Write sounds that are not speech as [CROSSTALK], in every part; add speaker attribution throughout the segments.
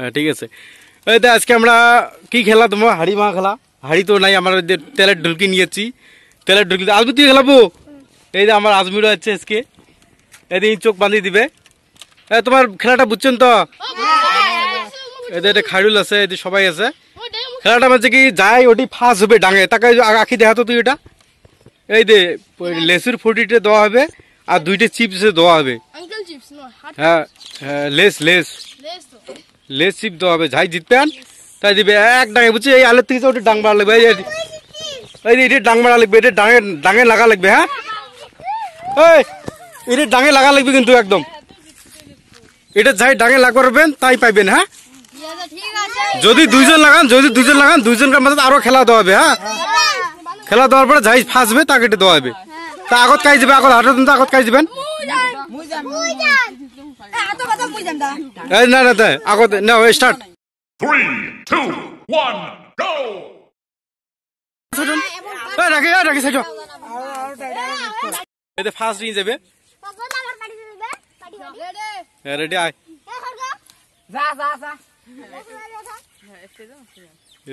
Speaker 1: হ্যাঁ ঠিক আছে আজকে আমরা কি খেলা তোমার হাড়ি মা খেলা হাড়ি তো নাই আমরা তেলের ঢুলকি নিয়েছি তেলের ঢুলকি আজমি তুই খেলাবো এই যে আমার আজমিরও আছে আজকে এদিন চোখ বাঁধিয়ে দিবে তোমার খেলাটা বুঝছেন তো এদের এটা খাড়ুল আছে এদের সবাই আছে খেলাটা মানে কি যায় ওটি ফাঁস হবে ডাঙে তাকে আঁকি তো তুই এটা এই দে লেসুর ফুটিটা দেওয়া হবে আর দুইটা চিপসে দেওয়া হবে হ্যাঁ হ্যাঁ লেস লেস লেজ চিপতে হবে যাই জিতবেন তাই দিবে এক ডাঙে বুঝছি এই আলের থেকে ওটা ডাং মারা লাগবে এই এই এটা মারা লাগবে এটা ডাঙে ডাঙে লাগা লাগবে হ্যাঁ এই এটা ডাঙে লাগা লাগবে কিন্তু একদম এটা যাই ডাঙে লাগাবেন তাই পাইবেন হ্যাঁ যদি দুইজন লাগান যদি দুইজন লাগান দুইজনকার মধ্যে আরো খেলা দেওয়া হবে হ্যাঁ খেলা দেওয়ার পরে যাই ফাঁসবে তাকে এটা দেওয়া হবে তা আগত কাজ যাবে আগত হাঁটবেন তো আগত কাজ যাবেন এই না না তাই আগতে now start three two one go রাখি রাখি সাইড এতে ফার্স্ট নিয়ে যাবে রেডি আয়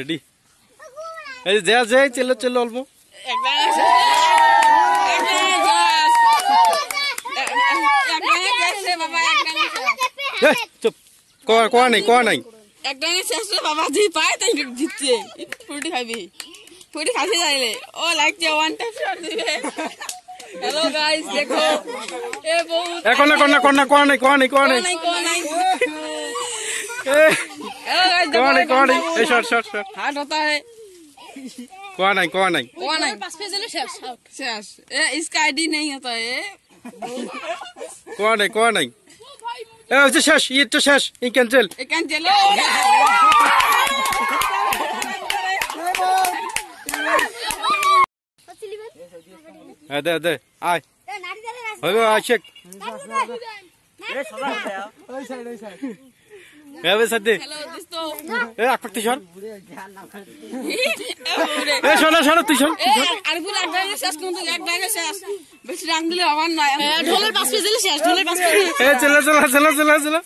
Speaker 1: রেডি এই যে হ্যাঁ, যে চেলো চেলো অল্প চুপ কোয়া নাই কোয়া নাই একটা শেষ বাবা লাগছে ওয়ান টাইম শট দিবে হ্যালো না কোন না কোন কোয়া নাই কোয়া নাই কোয়া নাই কোয়া নাই কোয়া নাই কোয়া নাই এই শট শট শট হে কোয়া নাই কোয়া নাই কোয়া নাই পাঁচ পেজ শেষ শেষ এ ইসকা আইডি নেই হতা হে কোয়া নাই কোয়া নাই শেষ ইয়েটা শেষ ই ক্যান্সেল ক্যান্সেল দে দে আয় হলো আশেক এ আকপাক এ শোনা শোনা তুই সর বেশি রাং দিলে আমার নয় ঢোলের পাঁচ পিস দিলে শেষ ঢোলের পাঁচ পিস চলো চলো চলো চলো চলো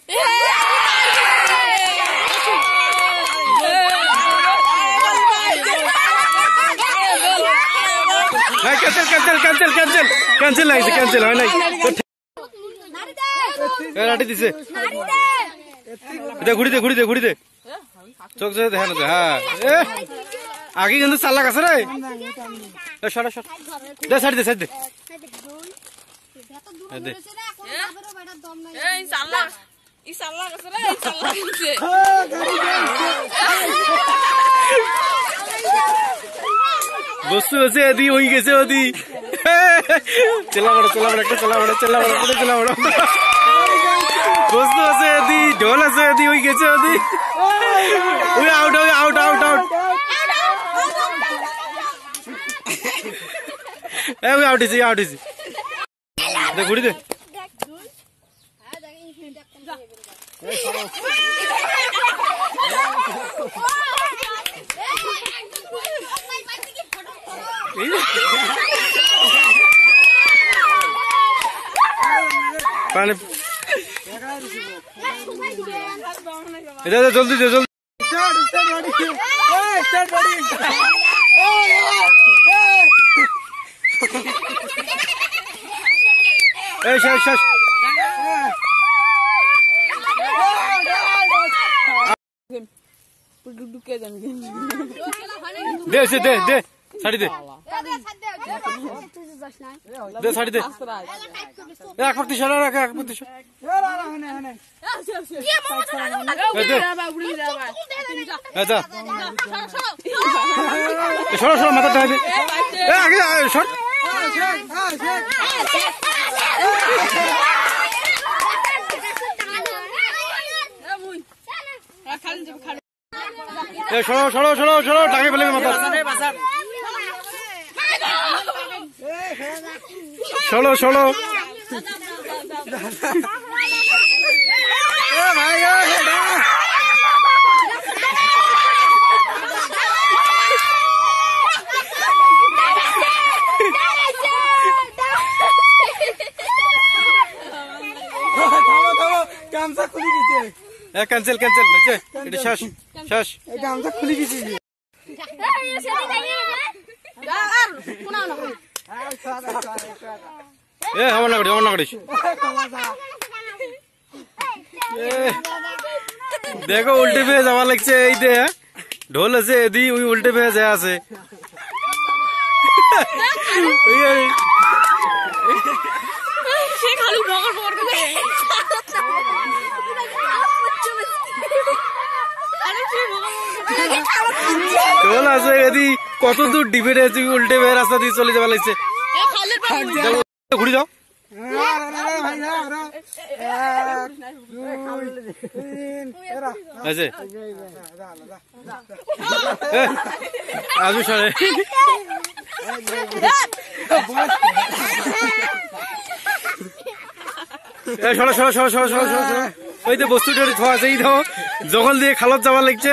Speaker 1: cancel cancel cancel cancel cancel লাগছে ক্যান্সেল হয় নাই রাটি দিছে এটা ঘুরিতে ঘুরিতে ঘুরিতে চোখ চোখে দেখা না হ্যাঁ আগে কিন্তু চার আছে রে
Speaker 2: সরা সর দে সাইড দে সাইড দে
Speaker 1: বস্তু আছে এদি ওই গেছে ওদি চলা বড় চলা বড় একটা চলা বড় চলা বড় একটা চলা বড় বস্তু আছে এদি ঢোল আছে এদি ওই গেছে ওদি ওই out out out out out ए आउटिसी आउटिसी दे घुड़ी दे पानी इधर जल्दी दे जल्दी स्टार्ट स्टार्ट गाड़ी स्टार्ट गाड़ी এই শেষ শেষ দে সে দে দে শাড়ি দে দে শাড়ি দে এক ভক্তি সরা রাখ এক ভক্তি সরা সরা মাথা আগে সর সরো সরো সরো সরো টাকে ফেলে মাথা সরো সরো [LAUGHS] ভাই থামো থামো গামছা খুলে শেষ এ আমার না করিস আমার না করিস দেখো উল্টে পেয়ে যাওয়া লাগছে এই দে ঢোল আছে এদি ওই উল্টে পেয়ে যায় আছে পাগল আছে এদি কত দূর ডিবে রয়েছে উল্টে বের রাস্তা দিয়ে চলে যাওয়া লাগছে ঘুরে যাও আছে আজু সরে সরো সরো সরো সরো সরো সরো ওই তো বস্তুটা ধোয়া আছে এই ধো জঙ্গল দিয়ে খালত যাওয়া লাগছে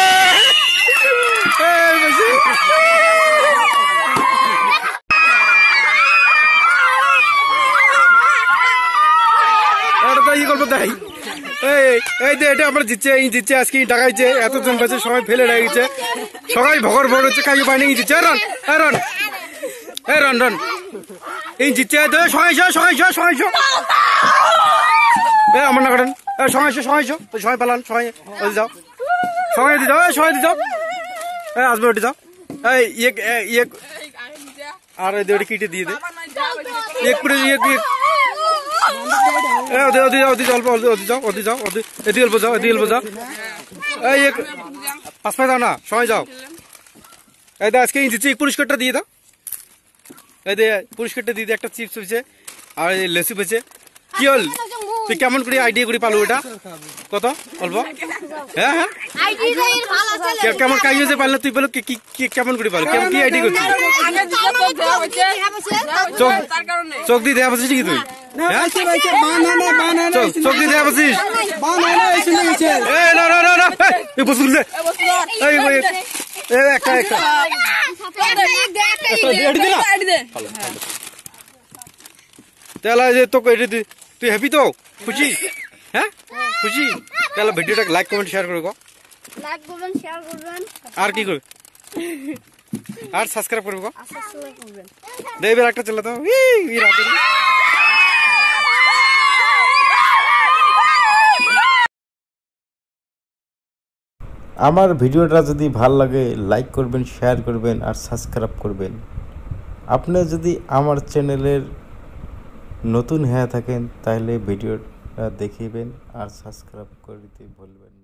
Speaker 1: গল্প তাই এই এই যে এটা আমরা জিতছে এই জিতছে আজকে ডাকাইছে এতজন বেঁচে সবাই ফেলে গেছে সবাই ভগর ভর হচ্ছে খাইয়ে পানি জিতছে রন রন এ রন রন এই জিতছে তো সবাই শো সবাই শো সবাই শো এ আমার না করেন সবাই শো সবাই সবাই পালান সবাই ওই যাও সবাই দি যাও সবাই দি যাও এ আসবে ওটি যাও এই এক এক ইয়ে, ইয়ে, আর ওই দিয়ে কিটে দিয়ে দে এক পুরো এক এক অল্প যাও অতি যাও অল্প যাও অল্প পাঁচ না দা পুরস্কারটা দিয়ে দাও এই দে পুরস্কারটা দিয়ে একটা চিপস হয়েছে আর লেসি পেয়েছে কি হল তুই কেমন করে আইডিয়া করে পালো এটা কত অল্প হ্যাঁ হ্যাঁ কেমন কাজ হয়েছে পারলে তুই বলো কি কেমন করে পারলো কেমন কি আইডিয়া করছিস চোখ দিয়ে দেওয়া পাচ্ছিস কি তুই চোখ দিতে আছিস একটা একটা त्याला जे तो कहे तू तू हैप्पी तो खुशी हैं खुशी त्याला वीडियो टाक लाइक कमेंट शेयर करो लाइक করবেন শেয়ার করবেন আর কি করবে আর সাবস্ক্রাইব করবে দেবের একটা চালাতে হবে আমার ভিডিওটা যদি ভাল লাগে লাইক করবেন শেয়ার করবেন আর সাবস্ক্রাইব করবেন আপনি যদি আমার চ্যানেলের নতুন হয়ে থাকেন তাহলে ভিডিওটা দেখিবেন আর সাবস্ক্রাইব করতে ভুলবেন